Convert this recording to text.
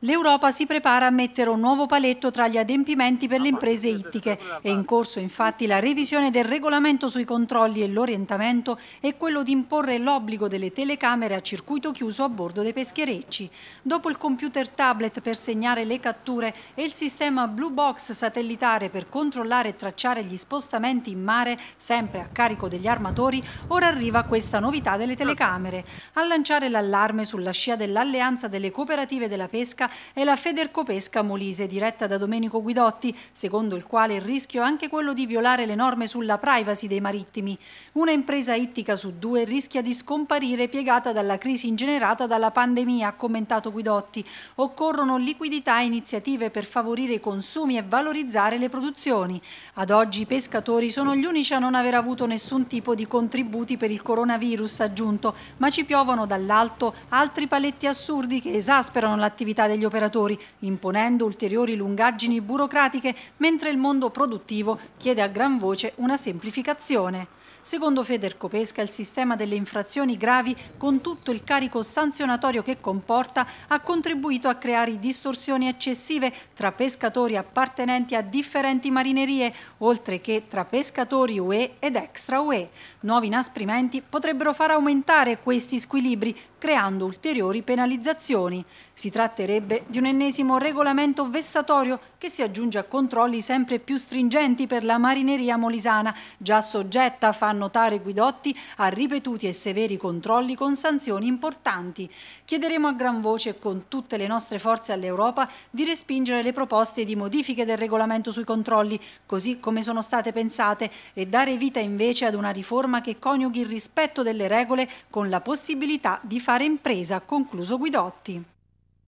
L'Europa si prepara a mettere un nuovo paletto tra gli adempimenti per le imprese ittiche. È in corso infatti la revisione del regolamento sui controlli e l'orientamento e quello di imporre l'obbligo delle telecamere a circuito chiuso a bordo dei pescherecci. Dopo il computer tablet per segnare le catture e il sistema Blue Box satellitare per controllare e tracciare gli spostamenti in mare, sempre a carico degli armatori, ora arriva questa novità delle telecamere. A lanciare l'allarme sulla scia dell'Alleanza delle Cooperative della Pesca Pesca e la Federcopesca Molise diretta da Domenico Guidotti, secondo il quale il rischio è anche quello di violare le norme sulla privacy dei marittimi. Una impresa ittica su due rischia di scomparire piegata dalla crisi ingenerata dalla pandemia, ha commentato Guidotti. Occorrono liquidità e iniziative per favorire i consumi e valorizzare le produzioni. Ad oggi i pescatori sono gli unici a non aver avuto nessun tipo di contributi per il coronavirus aggiunto, ma ci piovono dall'alto altri paletti assurdi che esasperano l'attività dei degli operatori, imponendo ulteriori lungaggini burocratiche, mentre il mondo produttivo chiede a gran voce una semplificazione. Secondo Federcopesca il sistema delle infrazioni gravi, con tutto il carico sanzionatorio che comporta, ha contribuito a creare distorsioni eccessive tra pescatori appartenenti a differenti marinerie, oltre che tra pescatori UE ed extra UE. Nuovi inasprimenti potrebbero far aumentare questi squilibri, creando ulteriori penalizzazioni. Si tratterebbe tratterebbe di un ennesimo regolamento vessatorio che si aggiunge a controlli sempre più stringenti per la marineria molisana, già soggetta, fa notare Guidotti, a ripetuti e severi controlli con sanzioni importanti. Chiederemo a gran voce con tutte le nostre forze all'Europa di respingere le proposte di modifiche del regolamento sui controlli, così come sono state pensate, e dare vita invece ad una riforma che coniughi il rispetto delle regole con la possibilità di fare impresa, concluso Guidotti.